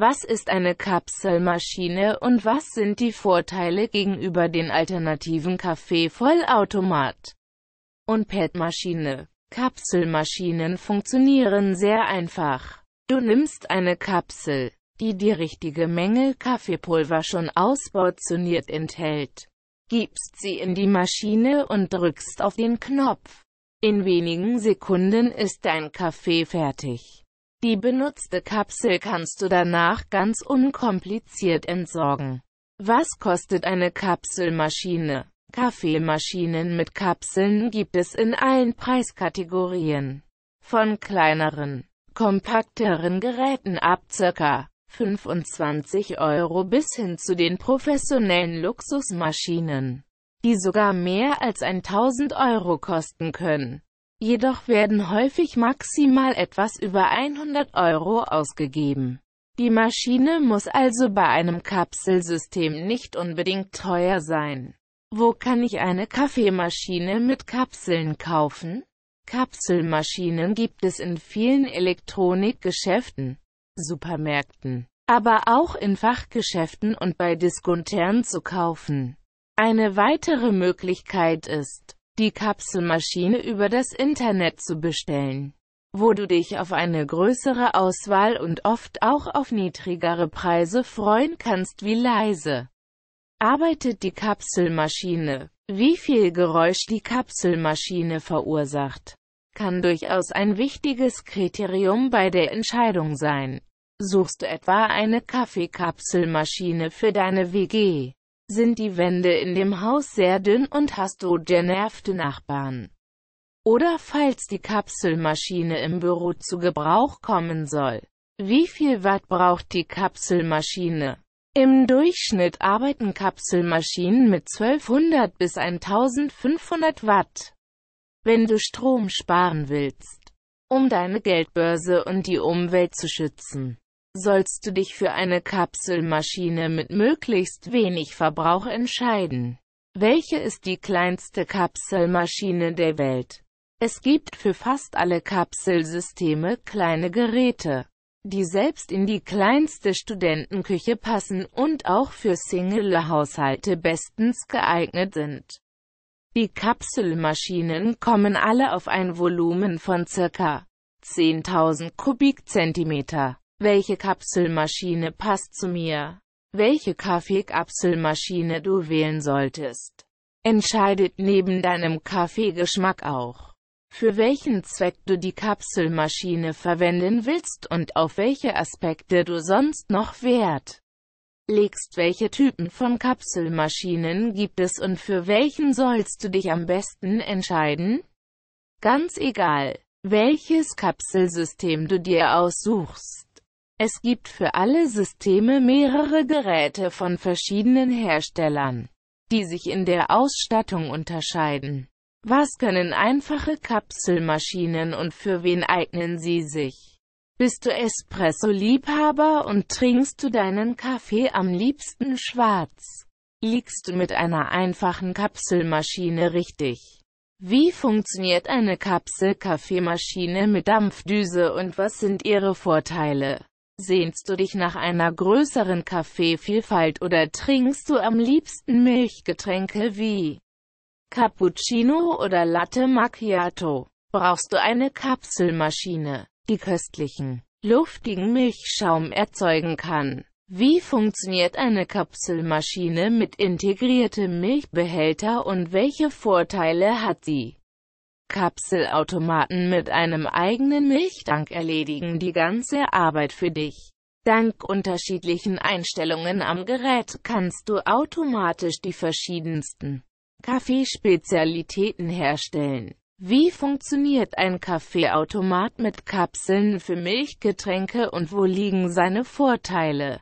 Was ist eine Kapselmaschine und was sind die Vorteile gegenüber den alternativen Kaffee-Vollautomat und PET-Maschine? Kapselmaschinen funktionieren sehr einfach. Du nimmst eine Kapsel, die die richtige Menge Kaffeepulver schon ausportioniert enthält, gibst sie in die Maschine und drückst auf den Knopf. In wenigen Sekunden ist dein Kaffee fertig. Die benutzte Kapsel kannst du danach ganz unkompliziert entsorgen. Was kostet eine Kapselmaschine? Kaffeemaschinen mit Kapseln gibt es in allen Preiskategorien. Von kleineren, kompakteren Geräten ab ca. 25 Euro bis hin zu den professionellen Luxusmaschinen, die sogar mehr als 1000 Euro kosten können. Jedoch werden häufig maximal etwas über 100 Euro ausgegeben. Die Maschine muss also bei einem Kapselsystem nicht unbedingt teuer sein. Wo kann ich eine Kaffeemaschine mit Kapseln kaufen? Kapselmaschinen gibt es in vielen Elektronikgeschäften, Supermärkten, aber auch in Fachgeschäften und bei Diskontern zu kaufen. Eine weitere Möglichkeit ist, die Kapselmaschine über das Internet zu bestellen, wo du dich auf eine größere Auswahl und oft auch auf niedrigere Preise freuen kannst wie leise. Arbeitet die Kapselmaschine? Wie viel Geräusch die Kapselmaschine verursacht, kann durchaus ein wichtiges Kriterium bei der Entscheidung sein. Suchst du etwa eine Kaffeekapselmaschine für deine WG? sind die Wände in dem Haus sehr dünn und hast du genervte Nachbarn. Oder falls die Kapselmaschine im Büro zu Gebrauch kommen soll. Wie viel Watt braucht die Kapselmaschine? Im Durchschnitt arbeiten Kapselmaschinen mit 1200 bis 1500 Watt. Wenn du Strom sparen willst, um deine Geldbörse und die Umwelt zu schützen, sollst du dich für eine Kapselmaschine mit möglichst wenig Verbrauch entscheiden. Welche ist die kleinste Kapselmaschine der Welt? Es gibt für fast alle Kapselsysteme kleine Geräte, die selbst in die kleinste Studentenküche passen und auch für Single-Haushalte bestens geeignet sind. Die Kapselmaschinen kommen alle auf ein Volumen von ca. 10.000 Kubikzentimeter. Welche Kapselmaschine passt zu mir? Welche Kaffeekapselmaschine du wählen solltest, entscheidet neben deinem Kaffeegeschmack auch, für welchen Zweck du die Kapselmaschine verwenden willst und auf welche Aspekte du sonst noch Wert legst. Welche Typen von Kapselmaschinen gibt es und für welchen sollst du dich am besten entscheiden? Ganz egal, welches Kapselsystem du dir aussuchst. Es gibt für alle Systeme mehrere Geräte von verschiedenen Herstellern, die sich in der Ausstattung unterscheiden. Was können einfache Kapselmaschinen und für wen eignen sie sich? Bist du Espresso-Liebhaber und trinkst du deinen Kaffee am liebsten schwarz? Liegst du mit einer einfachen Kapselmaschine richtig? Wie funktioniert eine Kapsel-Kaffeemaschine mit Dampfdüse und was sind ihre Vorteile? Sehnst du dich nach einer größeren Kaffeevielfalt oder trinkst du am liebsten Milchgetränke wie Cappuccino oder Latte Macchiato? Brauchst du eine Kapselmaschine, die köstlichen, luftigen Milchschaum erzeugen kann? Wie funktioniert eine Kapselmaschine mit integriertem Milchbehälter und welche Vorteile hat sie? Kapselautomaten mit einem eigenen Milchtank erledigen die ganze Arbeit für dich. Dank unterschiedlichen Einstellungen am Gerät kannst du automatisch die verschiedensten Kaffeespezialitäten herstellen. Wie funktioniert ein Kaffeeautomat mit Kapseln für Milchgetränke und wo liegen seine Vorteile?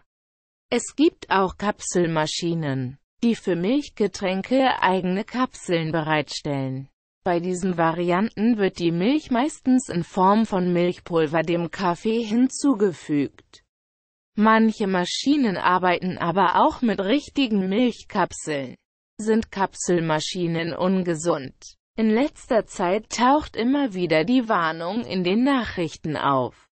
Es gibt auch Kapselmaschinen, die für Milchgetränke eigene Kapseln bereitstellen. Bei diesen Varianten wird die Milch meistens in Form von Milchpulver dem Kaffee hinzugefügt. Manche Maschinen arbeiten aber auch mit richtigen Milchkapseln. Sind Kapselmaschinen ungesund? In letzter Zeit taucht immer wieder die Warnung in den Nachrichten auf.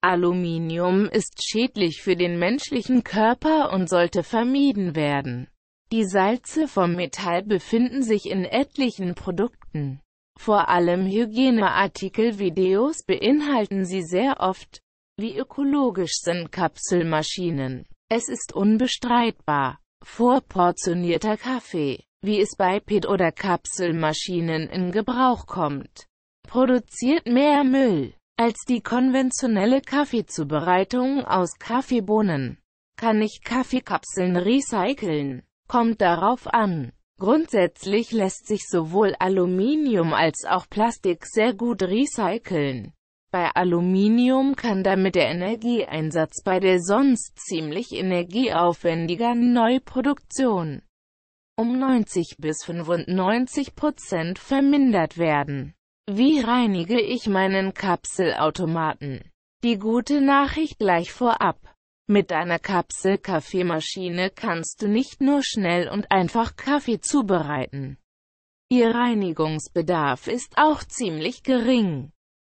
Aluminium ist schädlich für den menschlichen Körper und sollte vermieden werden. Die Salze vom Metall befinden sich in etlichen Produkten. Seiten. Vor allem Hygieneartikel-Videos beinhalten sie sehr oft. Wie ökologisch sind Kapselmaschinen? Es ist unbestreitbar. Vorportionierter Kaffee, wie es bei PET- oder Kapselmaschinen in Gebrauch kommt, produziert mehr Müll als die konventionelle Kaffeezubereitung aus Kaffeebohnen. Kann ich Kaffeekapseln recyceln? Kommt darauf an Grundsätzlich lässt sich sowohl Aluminium als auch Plastik sehr gut recyceln. Bei Aluminium kann damit der Energieeinsatz bei der sonst ziemlich energieaufwendigen Neuproduktion um 90 bis 95 Prozent vermindert werden. Wie reinige ich meinen Kapselautomaten? Die gute Nachricht gleich vorab. Mit einer Kapsel-Kaffeemaschine kannst du nicht nur schnell und einfach Kaffee zubereiten. Ihr Reinigungsbedarf ist auch ziemlich gering.